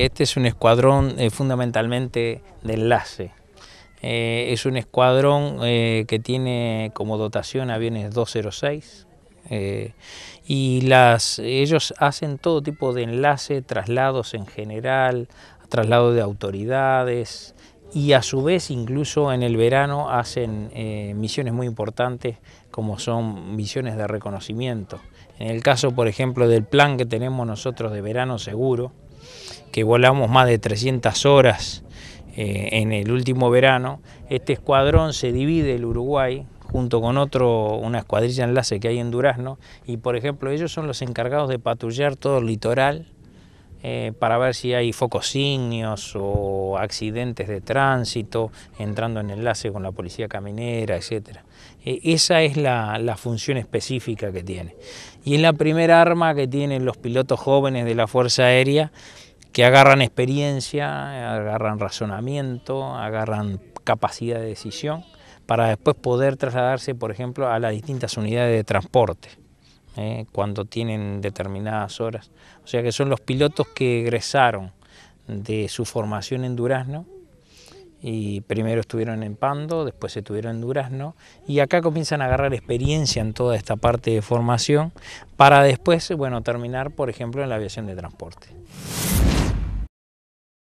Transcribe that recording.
Este es un escuadrón eh, fundamentalmente de enlace. Eh, es un escuadrón eh, que tiene como dotación aviones 206 y ellos hacen todo tipo de enlace, traslados en general, traslado de autoridades y a su vez incluso en el verano hacen misiones muy importantes como son misiones de reconocimiento. En el caso, por ejemplo, del plan que tenemos nosotros de verano seguro, que volamos más de 300 horas eh, en el último verano. Este escuadrón se divide el Uruguay junto con otro, una escuadrilla enlace que hay en Durazno, y por ejemplo ellos son los encargados de patrullar todo el litoral eh, para ver si hay focos signos o accidentes de tránsito, entrando en enlace con la policía caminera, etc. Eh, esa es la, la, función específica que tiene. Y es la primera arma que tienen los pilotos jóvenes de la Fuerza Aérea, que agarran experiencia, agarran razonamiento, agarran capacidad de decisión, para después poder trasladarse, por ejemplo, a las distintas unidades de transporte. ¿eh? cuando tienen determinadas horas. O sea que son los pilotos que egresaron de su formación en Durazno y primero estuvieron en Pando, después estuvieron en Durazno y acá comienzan a agarrar experiencia en toda esta parte de formación para después, bueno, terminar, por ejemplo, en la aviación de transporte.